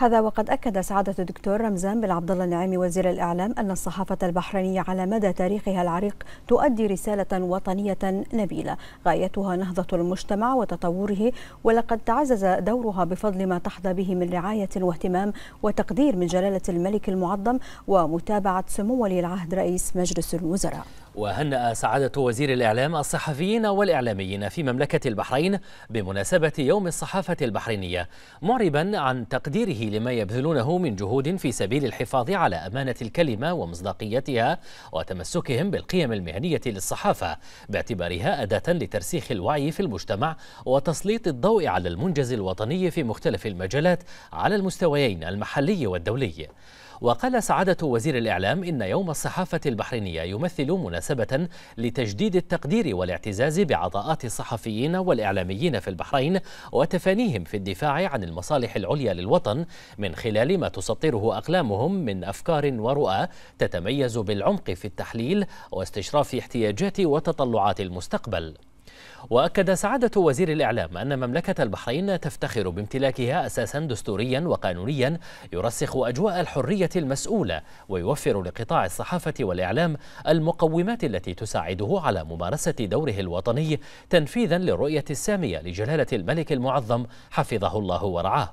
هذا وقد أكد سعادة الدكتور رمزان بن عبد الله النعيمي وزير الإعلام أن الصحافة البحرينية على مدى تاريخها العريق تؤدي رسالة وطنية نبيلة غايتها نهضة المجتمع وتطوره ولقد تعزز دورها بفضل ما تحظى به من رعاية واهتمام وتقدير من جلالة الملك المعظم ومتابعة سمو ولي العهد رئيس مجلس الوزراء وهنأ سعادة وزير الإعلام الصحفيين والإعلاميين في مملكة البحرين بمناسبة يوم الصحافة البحرينية معربا عن تقديره لما يبذلونه من جهود في سبيل الحفاظ على أمانة الكلمة ومصداقيتها وتمسكهم بالقيم المهنية للصحافة باعتبارها أداة لترسيخ الوعي في المجتمع وتسليط الضوء على المنجز الوطني في مختلف المجالات على المستويين المحلي والدولي وقال سعادة وزير الإعلام إن يوم الصحافة البحرينية يمثل مناسبة لتجديد التقدير والاعتزاز بعطاءات الصحفيين والإعلاميين في البحرين وتفانيهم في الدفاع عن المصالح العليا للوطن من خلال ما تسطره أقلامهم من أفكار ورؤى تتميز بالعمق في التحليل واستشراف احتياجات وتطلعات المستقبل وأكد سعادة وزير الإعلام أن مملكة البحرين تفتخر بامتلاكها أساسا دستوريا وقانونيا يرسخ أجواء الحرية المسؤولة ويوفر لقطاع الصحافة والإعلام المقومات التي تساعده على ممارسة دوره الوطني تنفيذا للرؤية السامية لجلالة الملك المعظم حفظه الله ورعاه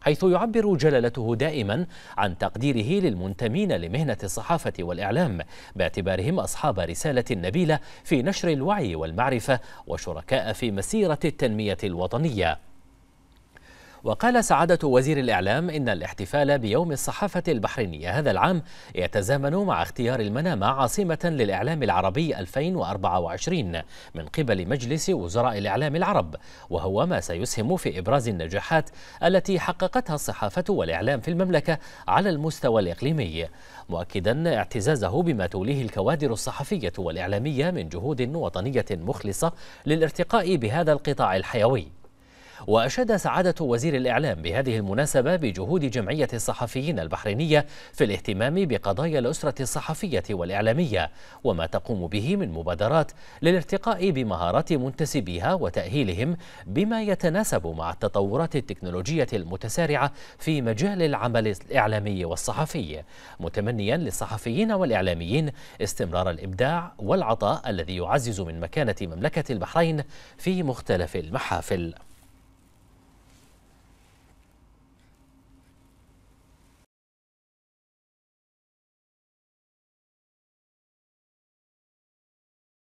حيث يعبر جلالته دائما عن تقديره للمنتمين لمهنة الصحافة والإعلام باعتبارهم أصحاب رسالة نبيلة في نشر الوعي والمعرفة وشركاء في مسيرة التنمية الوطنية وقال سعادة وزير الإعلام إن الاحتفال بيوم الصحافة البحرينية هذا العام يتزامن مع اختيار المنامة عاصمة للإعلام العربي 2024 من قبل مجلس وزراء الإعلام العرب وهو ما سيسهم في إبراز النجاحات التي حققتها الصحافة والإعلام في المملكة على المستوى الإقليمي مؤكدا اعتزازه بما توليه الكوادر الصحفية والإعلامية من جهود وطنية مخلصة للارتقاء بهذا القطاع الحيوي وأشاد سعادة وزير الإعلام بهذه المناسبة بجهود جمعية الصحفيين البحرينية في الاهتمام بقضايا الأسرة الصحفية والإعلامية وما تقوم به من مبادرات للارتقاء بمهارات منتسبيها وتأهيلهم بما يتناسب مع التطورات التكنولوجية المتسارعة في مجال العمل الإعلامي والصحفي متمنيا للصحفيين والإعلاميين استمرار الإبداع والعطاء الذي يعزز من مكانة مملكة البحرين في مختلف المحافل